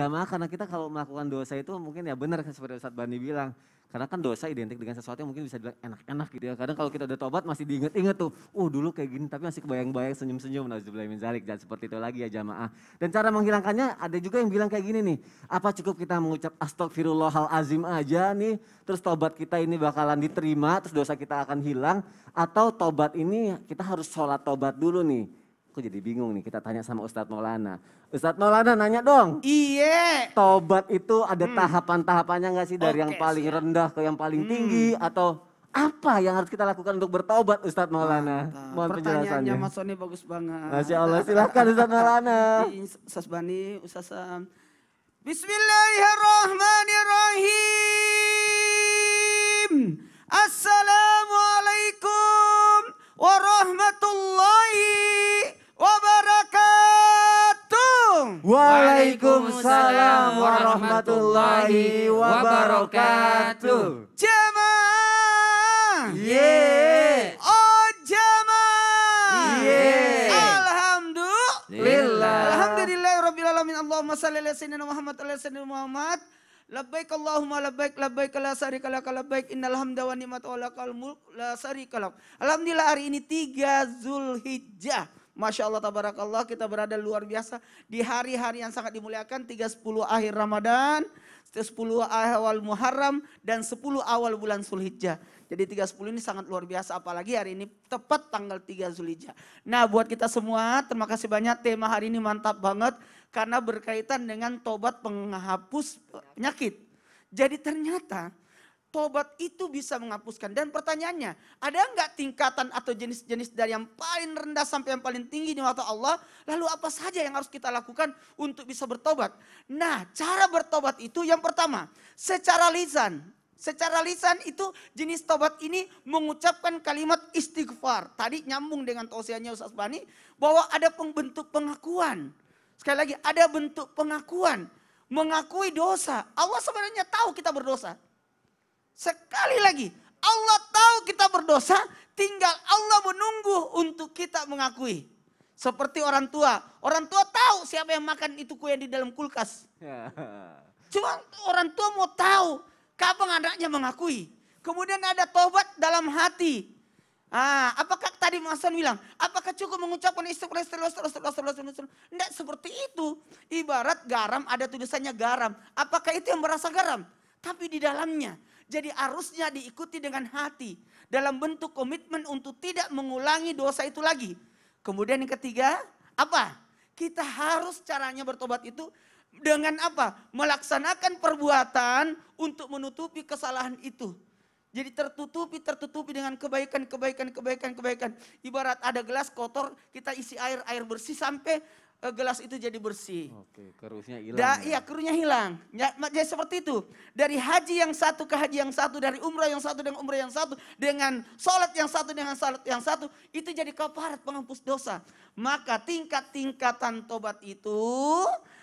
agama karena kita kalau melakukan dosa itu mungkin ya benar kan seperti Ustadz Bani bilang karena kan dosa identik dengan sesuatu yang mungkin bisa dibilang enak-enak gitu ya kadang kalau kita udah tobat masih diinget-inget tuh uh dulu kayak gini tapi masih kebayang-bayang senyum-senyum nauzubillahimin zalik dan seperti itu lagi ya jamaah dan cara menghilangkannya ada juga yang bilang kayak gini nih apa cukup kita mengucap astagfirullahalazim aja nih terus tobat kita ini bakalan diterima terus dosa kita akan hilang atau tobat ini kita harus sholat tobat dulu nih aku jadi bingung nih. Kita tanya sama Ustadz Maulana. Ustadz Maulana nanya dong. Iya. Tobat itu ada hmm. tahapan-tahapannya gak sih? Dari okay, yang paling siap. rendah ke yang paling hmm. tinggi atau apa yang harus kita lakukan untuk bertobat Ustadz Maulana? Mantap. Mohon penjelasannya. Mas Sony bagus banget. Masya Allah silahkan Ustadz Maulana. Ustadz Bani, Ustadz Bismillahirrahmanirrahim. Waalaikumsalam warahmatullahi wabarakatuh. Jemaah. Yeah. Oh jemaah. Yeah. Alhamdulillah. Alhamdulillah rabbil alamin. Allahumma shalli ala sayyidina Muhammad ala sayyidina Muhammad. Labbaik Allahumma labbaik labbaik la syarika lak labbaik innal hamda wa ni'mata wa lakal mulk la syarika lak. Alhamdulillah hari ini 3 Zulhijjah. Masya Allah tabarakallah kita berada luar biasa. Di hari-hari yang sangat dimuliakan tiga sepuluh akhir Ramadan, sepuluh awal Muharram dan sepuluh awal bulan Sulhijjah Jadi tiga sepuluh ini sangat luar biasa apalagi hari ini tepat tanggal tiga Zulhijjah. Nah buat kita semua terima kasih banyak tema hari ini mantap banget karena berkaitan dengan tobat penghapus penyakit. Jadi ternyata Tobat itu bisa menghapuskan. Dan pertanyaannya, ada nggak tingkatan atau jenis-jenis dari yang paling rendah sampai yang paling tinggi di mata Allah? Lalu apa saja yang harus kita lakukan untuk bisa bertobat? Nah, cara bertobat itu yang pertama, secara lisan. Secara lisan itu jenis tobat ini mengucapkan kalimat istighfar. Tadi nyambung dengan tausiahnya Ustaz Bani bahwa ada pembentuk pengakuan. Sekali lagi ada bentuk pengakuan. Mengakui dosa. Allah sebenarnya tahu kita berdosa. Sekali lagi, Allah tahu kita berdosa, tinggal Allah menunggu untuk kita mengakui. Seperti orang tua, orang tua tahu siapa yang makan itu kue yang di dalam kulkas. Ya. Cuma orang tua mau tahu kapan anaknya mengakui. Kemudian ada tobat dalam hati. Ah, apakah tadi Mas Son bilang, apakah cukup mengucapkan istighfar, Tidak seperti itu. Ibarat garam ada tulisannya garam. Apakah itu yang merasa garam? Tapi di dalamnya jadi arusnya diikuti dengan hati dalam bentuk komitmen untuk tidak mengulangi dosa itu lagi. Kemudian yang ketiga, apa? Kita harus caranya bertobat itu dengan apa? Melaksanakan perbuatan untuk menutupi kesalahan itu. Jadi tertutupi, tertutupi dengan kebaikan, kebaikan, kebaikan, kebaikan. Ibarat ada gelas kotor, kita isi air, air bersih sampai Eh, gelas itu jadi bersih. Oke, keruhnya hilang. Da, ya. Iya, keruhnya hilang. Ya, jadi seperti itu. Dari haji yang satu ke haji yang satu, dari umrah yang satu dengan umrah yang satu, dengan sholat yang satu dengan sholat yang satu, itu jadi kafarat penghapus dosa. Maka tingkat-tingkatan tobat itu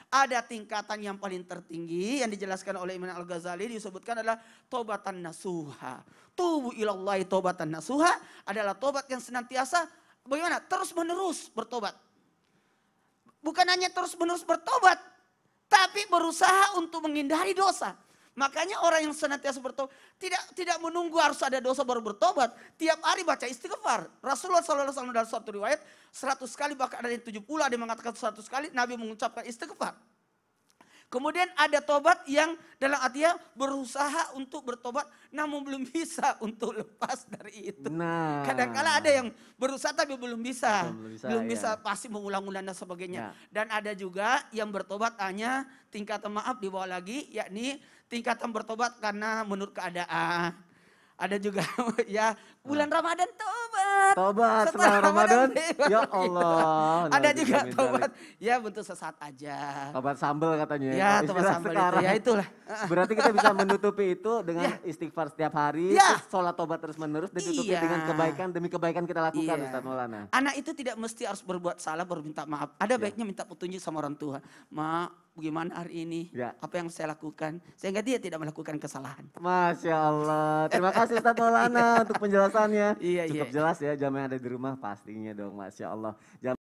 ada tingkatan yang paling tertinggi yang dijelaskan oleh Imam Al-Ghazali disebutkan adalah tobatan nasuha. Tubuh ilallah tobatan nasuha adalah tobat yang senantiasa bagaimana? Terus menerus bertobat bukan hanya terus-menerus bertobat, tapi berusaha untuk menghindari dosa. Makanya orang yang senantiasa bertobat tidak tidak menunggu harus ada dosa baru bertobat. Tiap hari baca istighfar. Rasulullah SAW dalam suatu riwayat 100 kali bahkan ada yang 70 ada yang mengatakan 100 kali Nabi mengucapkan istighfar. Kemudian ada tobat yang dalam artinya berusaha untuk bertobat namun belum bisa untuk lepas dari itu. Nah. Kadang-kala ada yang berusaha tapi belum bisa. Belum bisa, belum iya. bisa ya. pasti mengulang-ulang dan sebagainya. Ya. Dan ada juga yang bertobat hanya tingkatan maaf di bawah lagi yakni tingkatan bertobat karena menurut keadaan. Ada juga ya bulan nah. Ramadan tuh Tobat setelah, setelah Ramadan. Ramadan. Ya Allah. Ada juga tobat. Ya bentuk sesat aja. Tobat sambel katanya. Ya, ya tobat sambel sekarang. itu. Ya itulah. Berarti kita bisa menutupi itu dengan ya. istighfar setiap hari. Ya. Sholat tobat terus menerus. Ditutupi ya. dengan kebaikan demi kebaikan kita lakukan ya. Ustaz Anak itu tidak mesti harus berbuat salah baru maaf. Ada ya. baiknya minta petunjuk sama orang tua. Maaf bagaimana hari ini, ya. apa yang saya lakukan, sehingga dia tidak melakukan kesalahan. Masya Allah. Terima kasih Ustaz Maulana untuk penjelasannya. Iya, iya. Cukup iya. jelas ya yang ada di rumah pastinya dong. Masya Allah. Jam